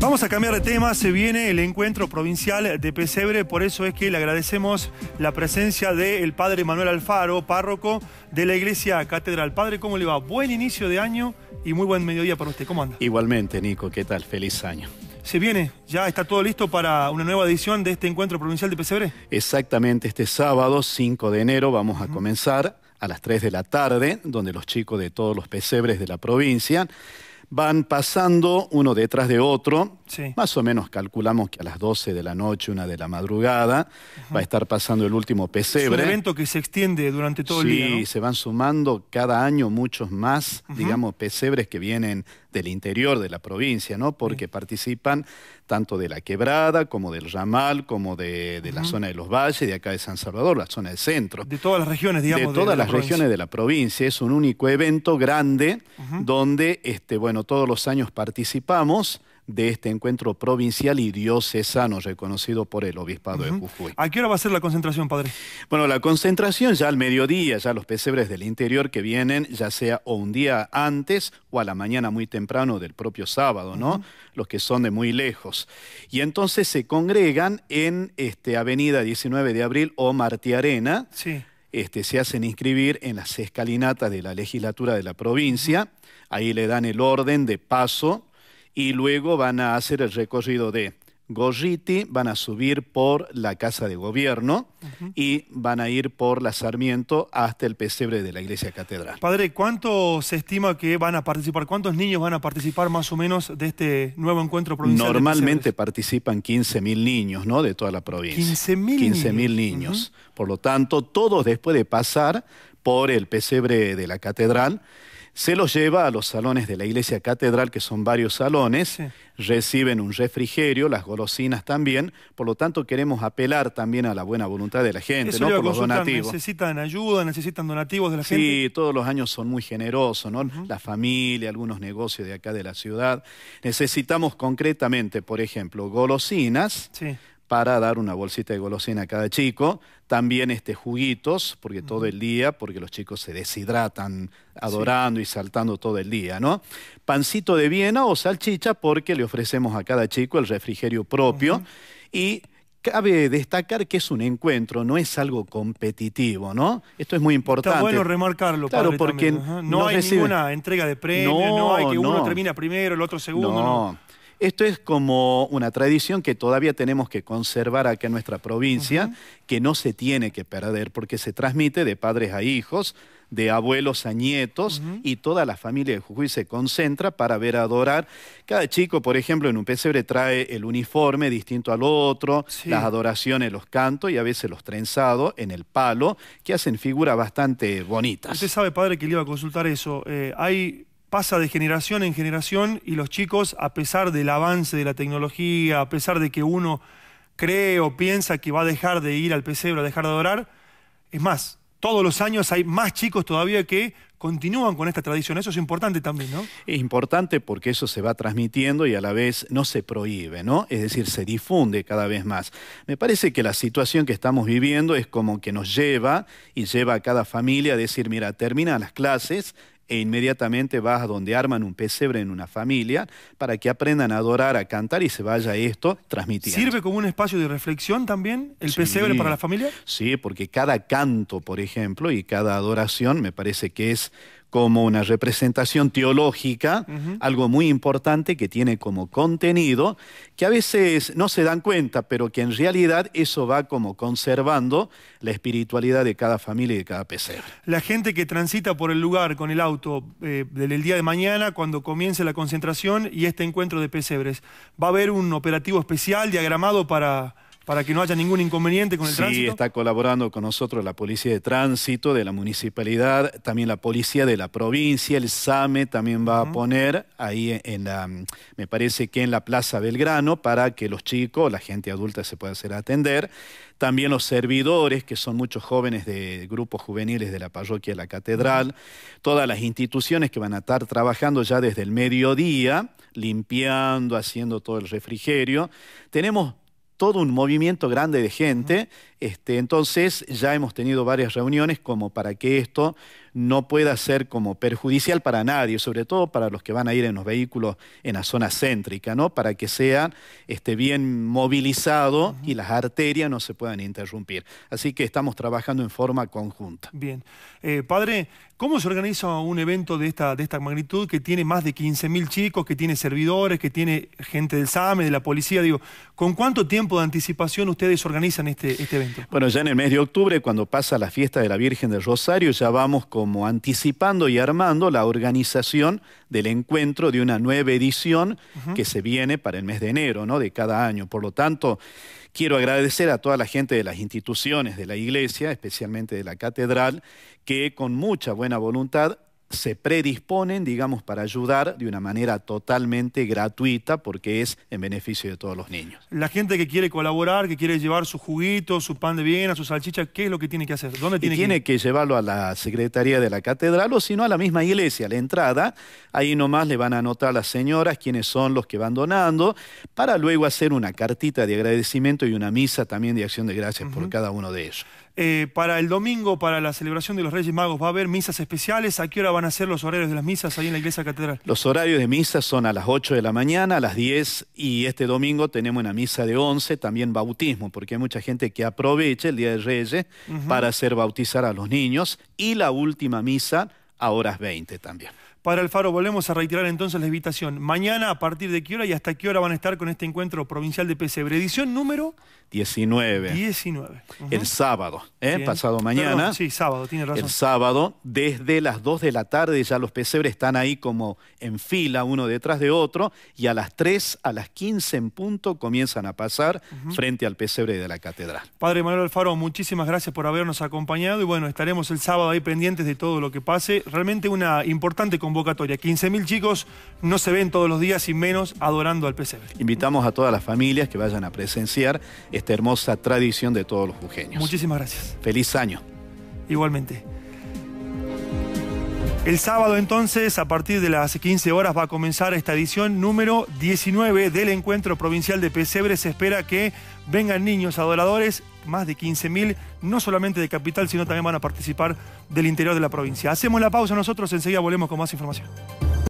Vamos a cambiar de tema, se viene el encuentro provincial de Pesebre, por eso es que le agradecemos la presencia del padre Manuel Alfaro, párroco de la Iglesia Catedral. Padre, ¿cómo le va? Buen inicio de año y muy buen mediodía para usted. ¿Cómo anda? Igualmente, Nico, ¿qué tal? Feliz año. Se viene, ya está todo listo para una nueva edición de este encuentro provincial de Pesebre. Exactamente, este sábado 5 de enero vamos a comenzar a las 3 de la tarde, donde los chicos de todos los pesebres de la provincia van pasando uno detrás de otro más o menos calculamos que a las 12 de la noche, una de la madrugada, va a estar pasando el último pesebre. Es un evento que se extiende durante todo el día. Sí, se van sumando cada año muchos más, digamos, pesebres que vienen del interior de la provincia, ¿no? Porque participan tanto de la quebrada, como del ramal, como de, la zona de los valles, de acá de San Salvador, la zona del centro. De todas las regiones, digamos. De, todas las regiones de la provincia. Es un único evento grande donde, este, bueno, todos los años participamos de este encuentro provincial y diocesano reconocido por el Obispado de Jujuy. ¿A qué hora va a ser la concentración, padre? Bueno, la concentración ya al mediodía, ya los pesebres del interior que vienen, ya sea o un día antes o a la mañana muy temprano del propio sábado, ¿no? Los que son de muy lejos. Y entonces se congregan en este, Avenida 19 de Abril o Martiarena. Arena. Sí. Este, se hacen inscribir en las escalinatas de la legislatura de la provincia. Ahí le dan el orden de paso y luego van a hacer el recorrido de Gorriti, van a subir por la Casa de Gobierno y van a ir por la Sarmiento hasta el pesebre de la Iglesia Catedral. Padre, ¿cuánto se estima que van a participar? ¿Cuántos niños van a participar más o menos de este nuevo encuentro provincial? Normalmente participan 15.000 niños, ¿no? De toda la provincia. 15.000 15 niños. niños. Por lo tanto, todos después de pasar por el pesebre de la Catedral, se los lleva a los salones de la iglesia catedral, que son varios salones, reciben un refrigerio, las golosinas también, por lo tanto queremos apelar también a la buena voluntad de la gente, ¿no? Por los donativos. Necesitan ayuda, necesitan donativos de la gente. Sí, todos los años son muy generosos, ¿no? La familia, algunos negocios de acá de la ciudad. Necesitamos concretamente, por ejemplo, golosinas. Sí para dar una bolsita de golosina a cada chico. También este, juguitos, porque todo el día, porque los chicos se deshidratan adorando y saltando todo el día, ¿no? Pancito de Viena o salchicha, porque le ofrecemos a cada chico el refrigerio propio. Y cabe destacar que es un encuentro, no es algo competitivo, ¿no? Esto es muy importante. Está bueno remarcarlo, claro, porque no, hay ninguna entrega de premio, no, hay que uno termina primero, el otro segundo, no. Esto es como una tradición que todavía tenemos que conservar acá en nuestra provincia, que no se tiene que perder porque se transmite de padres a hijos, de abuelos a nietos y toda la familia de Jujuy se concentra para ver adorar. Cada chico, por ejemplo, en un pesebre trae el uniforme distinto al otro, las adoraciones, los cantos y a veces los trenzados en el palo, que hacen figuras bastante bonitas. Usted sabe, padre, que le iba a consultar eso. Eh, hay pasa de generación en generación y los chicos, a pesar del avance de la tecnología, a pesar de que uno cree o piensa que va a dejar de ir al pesebre, a dejar de adorar, es más, todos los años hay más chicos todavía que continúan con esta tradición. Eso es importante también, ¿no? Es importante porque eso se va transmitiendo y a la vez no se prohíbe, ¿no? Es decir, se difunde cada vez más. Me parece que la situación que estamos viviendo es como que nos lleva y lleva a cada familia a decir, mira, termina las clases, e inmediatamente vas a donde arman un pesebre en una familia para que aprendan a adorar, a cantar y se vaya esto transmitiendo. ¿Sirve como un espacio de reflexión también el pesebre para la familia? Sí, porque cada canto, por ejemplo, y cada adoración me parece que es como una representación teológica, algo muy importante que tiene como contenido, que a veces no se dan cuenta, pero que en realidad eso va como conservando la espiritualidad de cada familia y de cada pesebre. La gente que transita por el lugar con el auto eh, del día de mañana, cuando comience la concentración y este encuentro de pesebres, ¿va a haber un operativo especial diagramado para para que no haya ningún inconveniente con el tránsito? Sí, está colaborando con nosotros la Policía de Tránsito de la Municipalidad, también la Policía de la Provincia, el SAME también va a poner ahí en la, me parece que en la Plaza Belgrano, para que los chicos, la gente adulta se pueda hacer atender. También los servidores, que son muchos jóvenes de grupos juveniles de la parroquia de la Catedral, todas las instituciones que van a estar trabajando ya desde el mediodía, limpiando, haciendo todo el refrigerio. Tenemos todo un movimiento grande de gente. Este, entonces ya hemos tenido varias reuniones como para que esto no pueda ser como perjudicial para nadie, sobre todo para los que van a ir en los vehículos en la zona céntrica, ¿no? Para que sea este, bien movilizado y las arterias no se puedan interrumpir. Así que estamos trabajando en forma conjunta. Bien. Eh, padre, ¿cómo se organiza un evento de esta, de esta magnitud que tiene más de 15.000 chicos, que tiene servidores, que tiene gente del SAME, de la policía? Digo, ¿con cuánto tiempo de anticipación ustedes organizan este, este evento? Bueno, ya en el mes de octubre, cuando pasa la fiesta de la Virgen del Rosario, ya vamos como anticipando y armando la organización del encuentro de una nueva edición que se viene para el mes de enero, ¿no? De cada año. Por lo tanto, quiero agradecer a toda la gente de las instituciones de la Iglesia, especialmente de la Catedral, que con mucha buena voluntad se predisponen, digamos, para ayudar de una manera totalmente gratuita porque es en beneficio de todos los niños. La gente que quiere colaborar, que quiere llevar su juguito, su pan de Viena, su salchicha, ¿qué es lo que tiene que hacer? tiene, que... llevarlo a la Secretaría de la Catedral o si no a la misma iglesia, a la entrada. Ahí nomás le van a anotar a las señoras quiénes son los que van donando para luego hacer una cartita de agradecimiento y una misa también de acción de gracias por cada uno de ellos. Eh, para el domingo, para la celebración de los Reyes Magos, ¿va a haber misas especiales? ¿A qué hora van a ser los horarios de las misas ahí en la iglesia catedral? Los horarios de misas son a las 8 de la mañana, a las 10 y este domingo tenemos una misa de 11, también bautismo, porque hay mucha gente que aprovecha el Día de Reyes para hacer bautizar a los niños y la última misa a horas 20 también. Padre Alfaro, volvemos a reiterar entonces la invitación. Mañana, ¿a partir de qué hora y hasta qué hora van a estar con este encuentro provincial de Pesebre? Edición número 19. 19. El sábado, ¿eh? pasado mañana. sí, sábado, tiene razón. El sábado, desde las 2 de la tarde, ya los pesebres están ahí como en fila, uno detrás de otro, y a las 3, a las 15 en punto, comienzan a pasar frente al pesebre de la catedral. Padre Manuel Alfaro, muchísimas gracias por habernos acompañado y bueno, estaremos el sábado ahí pendientes de todo lo que pase. Realmente una importante convocatoria 15.000 chicos no se ven todos los días y menos adorando al PCB. Invitamos a todas las familias que vayan a presenciar esta hermosa tradición de todos los jujeños. Muchísimas gracias. Feliz año. Igualmente. El sábado entonces, a partir de las 15 horas, va a comenzar esta edición número 19 del Encuentro Provincial de Pesebre. Se espera que vengan niños adoradores, más de 15.000, no solamente de capital, sino también van a participar del interior de la provincia. Hacemos la pausa nosotros, enseguida volvemos con más información.